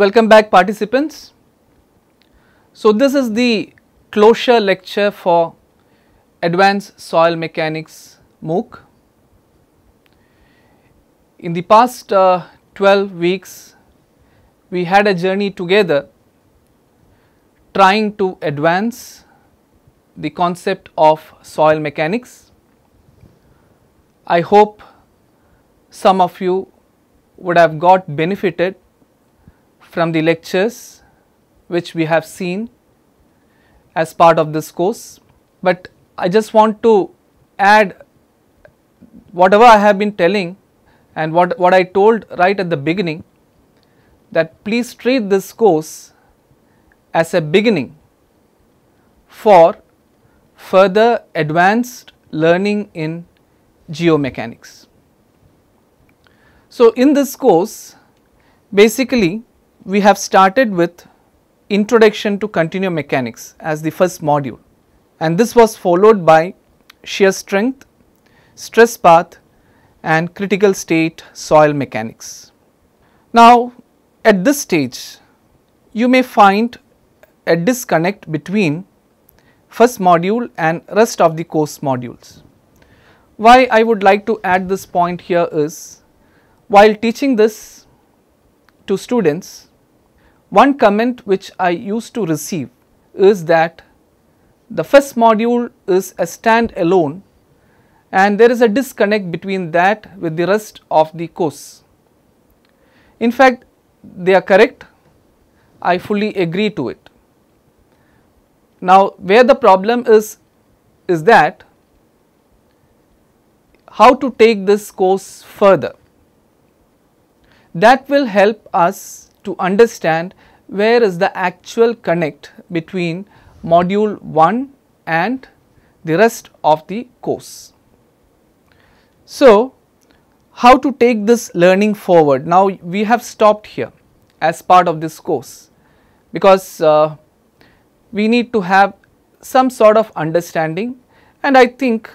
Welcome back participants. So, this is the closure lecture for Advanced Soil Mechanics MOOC. In the past uh, 12 weeks, we had a journey together trying to advance the concept of soil mechanics. I hope some of you would have got benefited from the lectures which we have seen as part of this course, but I just want to add whatever I have been telling and what, what I told right at the beginning that please treat this course as a beginning for further advanced learning in geomechanics. So, in this course basically we have started with introduction to continuum mechanics as the first module and this was followed by shear strength, stress path and critical state soil mechanics. Now at this stage you may find a disconnect between first module and rest of the course modules. Why I would like to add this point here is while teaching this to students one comment which I used to receive is that the first module is a stand alone and there is a disconnect between that with the rest of the course. In fact, they are correct, I fully agree to it. Now, where the problem is, is that how to take this course further. That will help us to understand where is the actual connect between module 1 and the rest of the course. So, how to take this learning forward? Now, we have stopped here as part of this course because uh, we need to have some sort of understanding and I think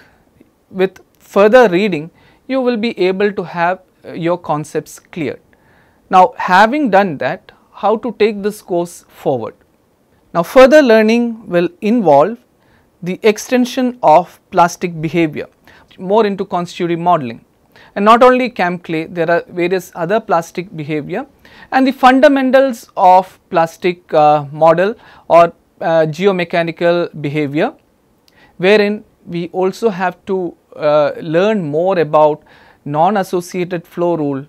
with further reading you will be able to have uh, your concepts cleared. Now, having done that, how to take this course forward? Now, further learning will involve the extension of plastic behavior more into constitutive modeling. And not only CAM clay, there are various other plastic behavior and the fundamentals of plastic uh, model or uh, geomechanical behavior, wherein we also have to uh, learn more about non-associated flow rule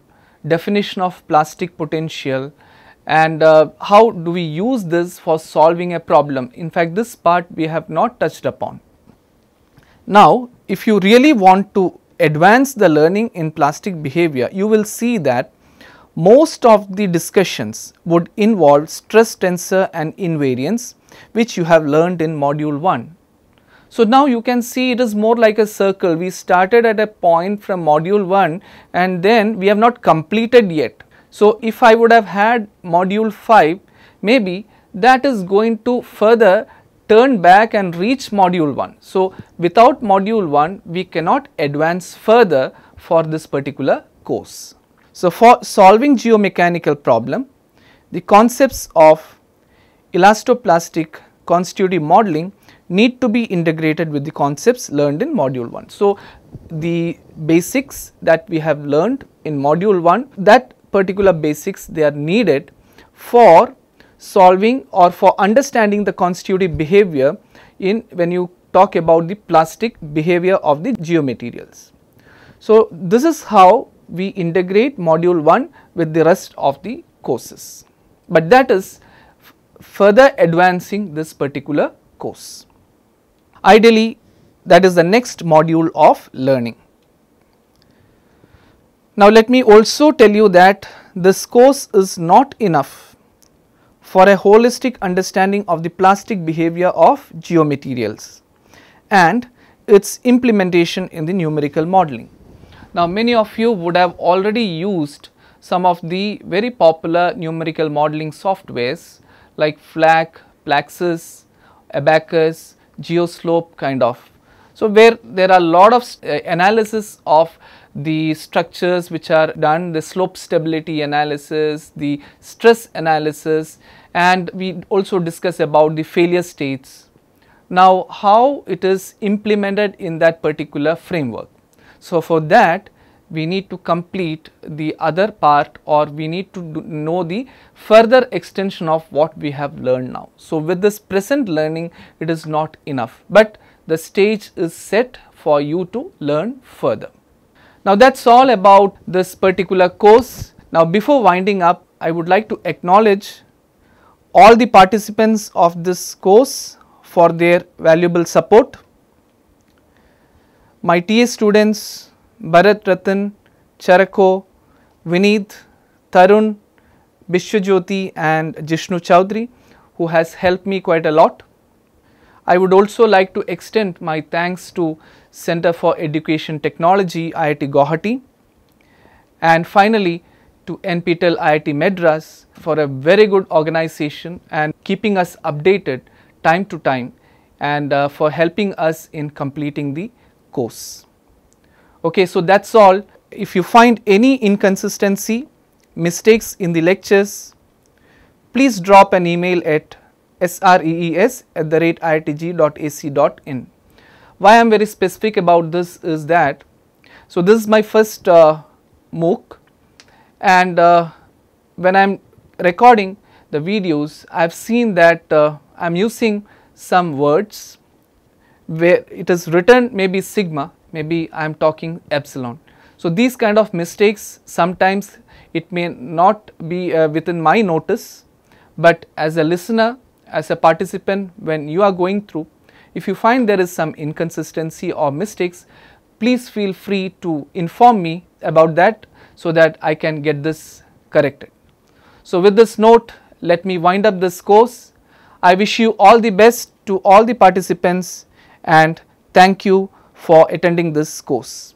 definition of plastic potential and uh, how do we use this for solving a problem. In fact, this part we have not touched upon. Now, if you really want to advance the learning in plastic behavior, you will see that most of the discussions would involve stress tensor and invariance which you have learned in module 1. So now you can see it is more like a circle. We started at a point from module 1 and then we have not completed yet. So if I would have had module 5, maybe that is going to further turn back and reach module 1. So without module 1, we cannot advance further for this particular course. So for solving geomechanical problem, the concepts of elastoplastic constitutive modeling need to be integrated with the concepts learned in module 1. So, the basics that we have learned in module 1 that particular basics they are needed for solving or for understanding the constitutive behavior in when you talk about the plastic behavior of the geomaterials. So, this is how we integrate module 1 with the rest of the courses, but that is further advancing this particular course. Ideally, that is the next module of learning. Now, let me also tell you that this course is not enough for a holistic understanding of the plastic behavior of geomaterials and its implementation in the numerical modeling. Now, many of you would have already used some of the very popular numerical modeling softwares like FLAC, Plaxis, Abacus geoslope kind of. So, where there are lot of uh, analysis of the structures which are done, the slope stability analysis, the stress analysis and we also discuss about the failure states. Now, how it is implemented in that particular framework. So, for that we need to complete the other part or we need to know the further extension of what we have learned now. So, with this present learning it is not enough, but the stage is set for you to learn further. Now, that is all about this particular course. Now, before winding up I would like to acknowledge all the participants of this course for their valuable support. My TA students, Bharat Ratan, Charako, Vineet, Tarun, Bishwajyoti and Jishnu Chaudhary, who has helped me quite a lot. I would also like to extend my thanks to Center for Education Technology IIT Guwahati and finally to NPTEL IIT Madras for a very good organization and keeping us updated time to time and uh, for helping us in completing the course. Okay, so that is all. If you find any inconsistency, mistakes in the lectures, please drop an email at srees at the rate itg.ac.in. Why I am very specific about this is that, so this is my first uh, MOOC and uh, when I am recording the videos, I have seen that uh, I am using some words where it is written maybe sigma maybe I am talking epsilon. So, these kind of mistakes sometimes it may not be uh, within my notice, but as a listener, as a participant when you are going through, if you find there is some inconsistency or mistakes, please feel free to inform me about that so that I can get this corrected. So, with this note, let me wind up this course. I wish you all the best to all the participants and thank you for attending this course.